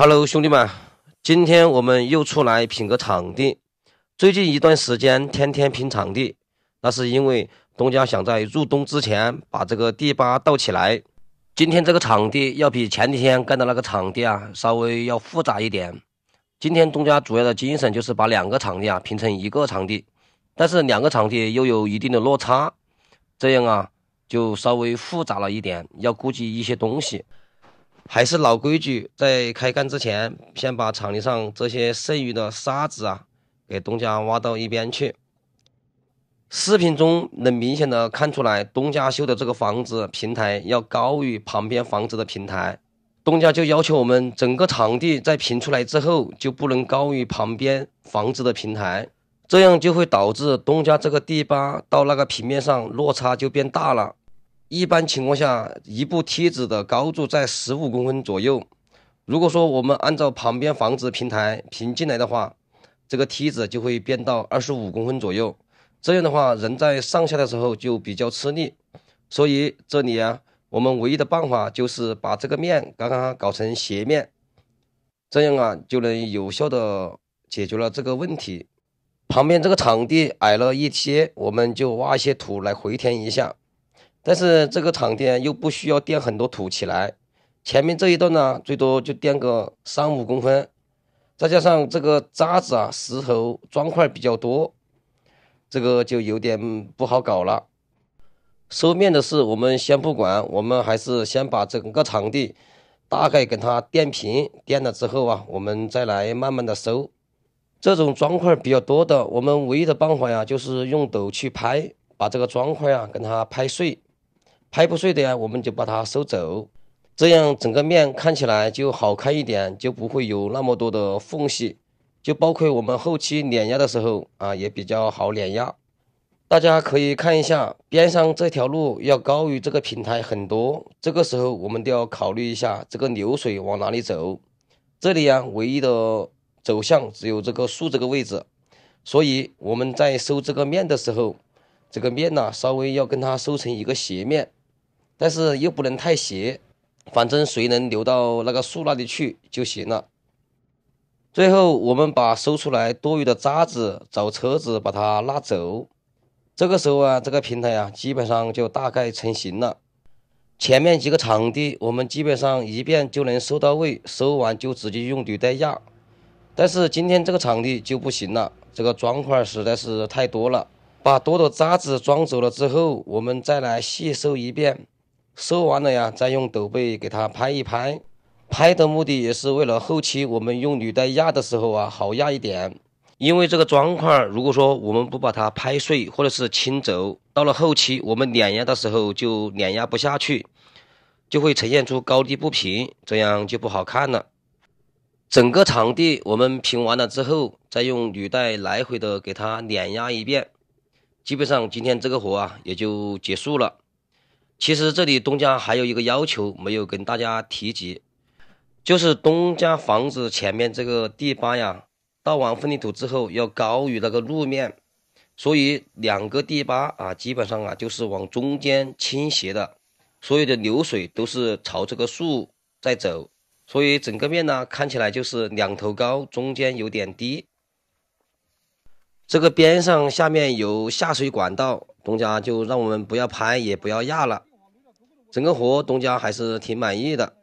Hello，兄弟们，今天我们又出来品个场地。最近一段时间，天天品场地，那是因为东家想在入冬之前把这个地巴倒起来。今天这个场地要比前几天干的那个场地啊，稍微要复杂一点。今天东家主要的精神就是把两个场地啊拼成一个场地，但是两个场地又有一定的落差，这样啊就稍微复杂了一点，要估计一些东西。还是老规矩，在开干之前，先把场地上这些剩余的沙子啊，给东家挖到一边去。视频中能明显的看出来，东家修的这个房子平台要高于旁边房子的平台，东家就要求我们整个场地在平出来之后就不能高于旁边房子的平台，这样就会导致东家这个地坝到那个平面上落差就变大了。一般情况下，一部梯子的高度在十五公分左右。如果说我们按照旁边房子平台平进来的话，这个梯子就会变到二十五公分左右。这样的话，人在上下的时候就比较吃力。所以这里啊，我们唯一的办法就是把这个面刚刚搞成斜面，这样啊，就能有效的解决了这个问题。旁边这个场地矮了一些，我们就挖一些土来回填一下。但是这个场地又不需要垫很多土起来，前面这一段呢，最多就垫个三五公分，再加上这个渣子啊、石头、砖块比较多，这个就有点不好搞了。收面的事我们先不管，我们还是先把整个场地大概给它垫平垫了之后啊，我们再来慢慢的收。这种砖块比较多的，我们唯一的办法呀，就是用斗去拍，把这个砖块啊跟它拍碎。拍不碎的呀，我们就把它收走，这样整个面看起来就好看一点，就不会有那么多的缝隙，就包括我们后期碾压的时候啊，也比较好碾压。大家可以看一下边上这条路要高于这个平台很多，这个时候我们都要考虑一下这个流水往哪里走。这里呀，唯一的走向只有这个树这个位置，所以我们在收这个面的时候，这个面呢稍微要跟它收成一个斜面。但是又不能太斜，反正水能流到那个树那里去就行了。最后我们把收出来多余的渣子找车子把它拉走。这个时候啊，这个平台啊，基本上就大概成型了。前面几个场地我们基本上一遍就能收到位，收完就直接用履带压。但是今天这个场地就不行了，这个砖块实在是太多了。把多的渣子装走了之后，我们再来细收一遍。收完了呀，再用抖背给它拍一拍，拍的目的也是为了后期我们用履带压的时候啊，好压一点。因为这个砖块，如果说我们不把它拍碎或者是清走，到了后期我们碾压的时候就碾压不下去，就会呈现出高低不平，这样就不好看了。整个场地我们平完了之后，再用履带来回的给它碾压一遍，基本上今天这个活啊也就结束了。其实这里东家还有一个要求没有跟大家提及，就是东家房子前面这个地巴呀，倒完混凝土之后要高于那个路面，所以两个地巴啊，基本上啊就是往中间倾斜的，所有的流水都是朝这个树在走，所以整个面呢看起来就是两头高，中间有点低。这个边上下面有下水管道，东家就让我们不要拍，也不要压了。整个活东家还是挺满意的。